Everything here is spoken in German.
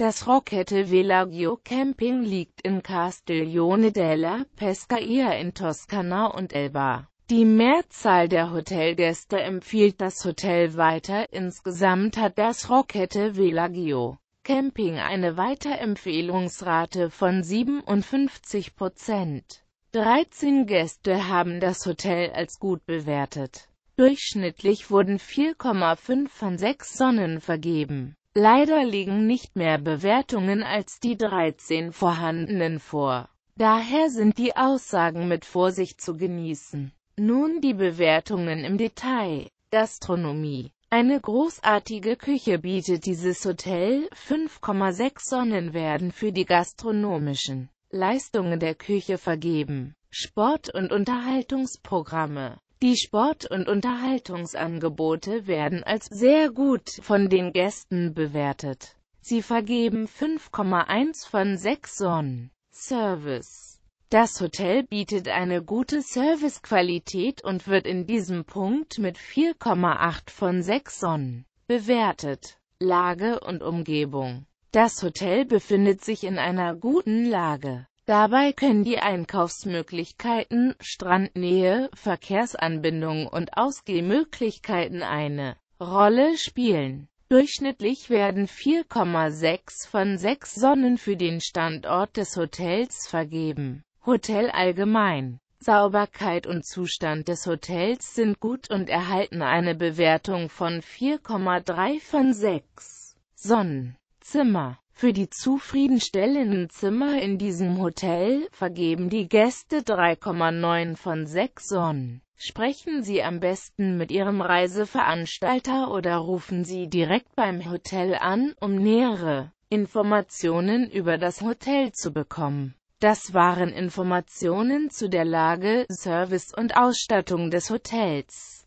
Das Rockette Villaggio Camping liegt in Castiglione della Pescaia in Toskana und Elba. Die Mehrzahl der Hotelgäste empfiehlt das Hotel weiter, insgesamt hat das Rockette Villaggio Camping eine Weiterempfehlungsrate von 57 Prozent. 13 Gäste haben das Hotel als gut bewertet. Durchschnittlich wurden 4,5 von 6 Sonnen vergeben. Leider liegen nicht mehr Bewertungen als die 13 vorhandenen vor. Daher sind die Aussagen mit Vorsicht zu genießen. Nun die Bewertungen im Detail. Gastronomie. Eine großartige Küche bietet dieses Hotel. 5,6 Sonnen werden für die gastronomischen Leistungen der Küche vergeben. Sport- und Unterhaltungsprogramme die Sport- und Unterhaltungsangebote werden als sehr gut von den Gästen bewertet. Sie vergeben 5,1 von 6 Sonnen. Service das Hotel bietet eine gute Servicequalität und wird in diesem Punkt mit 4,8 von 6 Sonnen bewertet. Lage und Umgebung Das Hotel befindet sich in einer guten Lage. Dabei können die Einkaufsmöglichkeiten, Strandnähe, Verkehrsanbindungen und Ausgehmöglichkeiten eine Rolle spielen. Durchschnittlich werden 4,6 von 6 Sonnen für den Standort des Hotels vergeben. Hotel allgemein. Sauberkeit und Zustand des Hotels sind gut und erhalten eine Bewertung von 4,3 von 6 Sonnen. Zimmer für die zufriedenstellenden Zimmer in diesem Hotel vergeben die Gäste 3,9 von 6 Sonnen. Sprechen Sie am besten mit Ihrem Reiseveranstalter oder rufen Sie direkt beim Hotel an, um nähere Informationen über das Hotel zu bekommen. Das waren Informationen zu der Lage, Service und Ausstattung des Hotels.